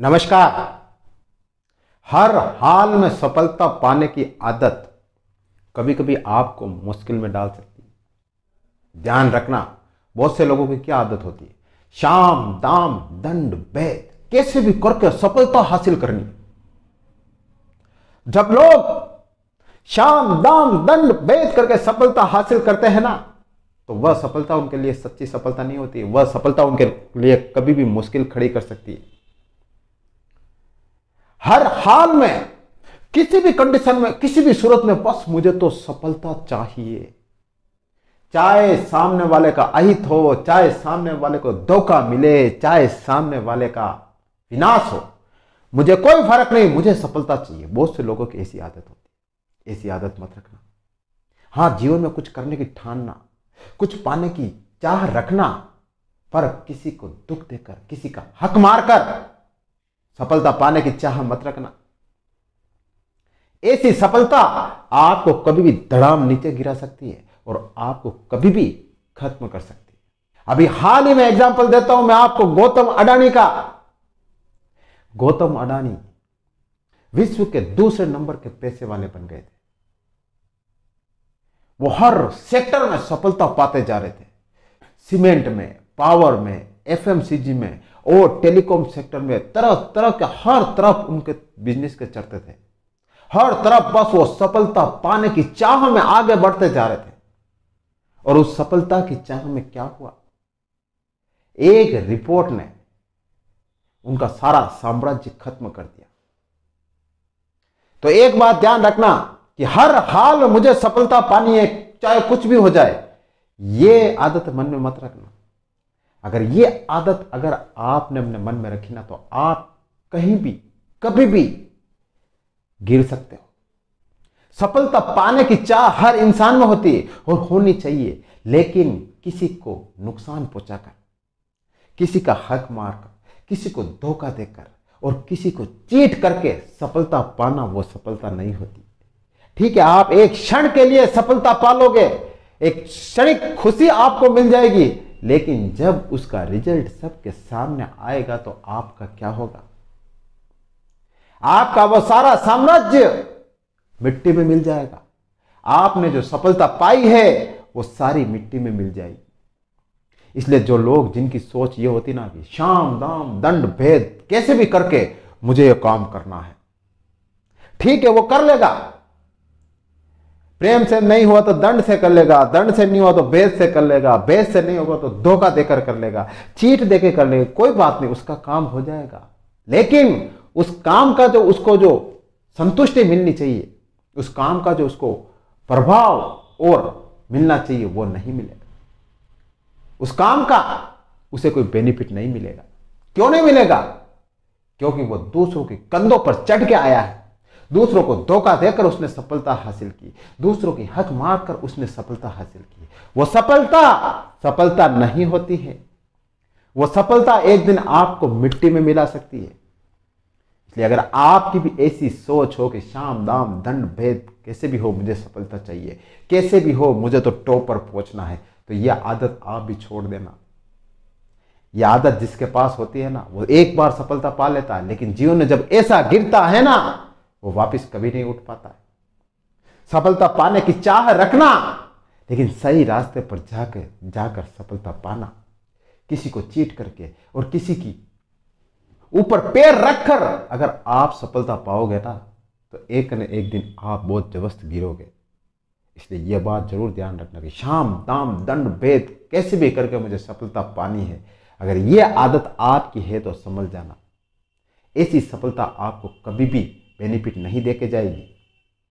नमस्कार हर हाल में सफलता पाने की आदत कभी कभी आपको मुश्किल में डाल सकती है ध्यान रखना बहुत से लोगों की क्या आदत होती है शाम दाम दंड बैद कैसे भी करके सफलता हासिल करनी जब लोग शाम दाम दंड बैद करके सफलता हासिल करते हैं ना तो वह सफलता उनके लिए सच्ची सफलता नहीं होती वह सफलता उनके लिए कभी भी मुश्किल खड़ी कर सकती है हर हाल में किसी भी कंडीशन में किसी भी सूरत में बस मुझे तो सफलता चाहिए चाहे सामने वाले का अहित हो चाहे सामने वाले को धोखा मिले चाहे सामने वाले का विनाश हो मुझे कोई फर्क नहीं मुझे सफलता चाहिए बहुत से लोगों की ऐसी आदत होती है ऐसी आदत मत रखना हाँ जीवन में कुछ करने की ठानना कुछ पाने की चाह रखना पर किसी को दुख देकर किसी का हक मारकर सफलता पाने की चाह मत रखना ऐसी सफलता आपको कभी भी धड़ाम नीचे गिरा सकती है और आपको कभी भी खत्म कर सकती है अभी हाल ही में एग्जाम्पल देता हूं मैं आपको गौतम अडानी का गौतम अडानी विश्व के दूसरे नंबर के पैसे वाले बन गए थे वो हर सेक्टर में सफलता पाते जा रहे थे सीमेंट में पावर में एफएमसीजी में और टेलीकॉम सेक्टर में तरह तरह के हर तरफ उनके बिजनेस के चढ़ते थे हर तरफ बस वो सफलता पाने की चाह में आगे बढ़ते जा रहे थे और उस सफलता की चाह में क्या हुआ एक रिपोर्ट ने उनका सारा साम्राज्य खत्म कर दिया तो एक बात ध्यान रखना कि हर हाल मुझे सफलता पानी है चाहे कुछ भी हो जाए यह आदत मन में मत रखना अगर ये आदत अगर आपने अपने मन में रखी ना तो आप कहीं भी कभी भी गिर सकते हो सफलता पाने की चाह हर इंसान में होती है और होनी चाहिए लेकिन किसी को नुकसान पहुंचाकर किसी का हक मारकर किसी को धोखा देकर और किसी को चीट करके सफलता पाना वो सफलता नहीं होती ठीक है आप एक क्षण के लिए सफलता पालोगे एक क्षणिक खुशी आपको मिल जाएगी लेकिन जब उसका रिजल्ट सबके सामने आएगा तो आपका क्या होगा आपका वो सारा साम्राज्य मिट्टी में मिल जाएगा आपने जो सफलता पाई है वो सारी मिट्टी में मिल जाएगी इसलिए जो लोग जिनकी सोच ये होती ना कि शाम दाम दंड भेद कैसे भी करके मुझे ये काम करना है ठीक है वो कर लेगा प्रेम से नहीं हुआ तो दंड से कर लेगा दंड से नहीं हुआ तो भेद से कर लेगा भेद से नहीं होगा तो धोखा देकर कर लेगा चीट देके कर लेगा कोई बात नहीं उसका काम हो जाएगा लेकिन उस काम का जो उसको जो संतुष्टि मिलनी चाहिए उस काम का जो उसको प्रभाव और मिलना चाहिए वो नहीं मिलेगा उस काम का उसे कोई बेनिफिट नहीं मिलेगा क्यों नहीं मिलेगा क्योंकि वो दूसरों के कंधों पर चढ़ के आया है दूसरों को धोखा देकर उसने सफलता हासिल की दूसरों की हक मार कर उसने सफलता हासिल की वो सफलता सफलता नहीं होती है वो सफलता एक दिन आपको मिट्टी में मिला सकती है इसलिए अगर आपकी भी ऐसी सोच हो कि शाम दाम दंड भेद कैसे भी हो मुझे सफलता चाहिए कैसे भी हो मुझे तो टॉप पर पहुंचना है तो यह आदत आप भी छोड़ देना यह आदत जिसके पास होती है ना वो एक बार सफलता पा लेता है लेकिन जीवन में जब ऐसा गिरता है ना वो वापस कभी नहीं उठ पाता है सफलता पाने की चाह रखना लेकिन सही रास्ते पर जाकर जाकर सफलता पाना किसी को चीट करके और किसी की ऊपर पैर रखकर अगर आप सफलता पाओगे ना तो एक न एक दिन आप बहुत जबस्त गिरोगे इसलिए यह बात जरूर ध्यान रखना कि शाम दाम दंड भेद कैसे भी करके मुझे सफलता पानी है अगर ये आदत आपकी है तो समझ जाना ऐसी सफलता आपको कभी भी बेनिफिट नहीं दे के जाएगी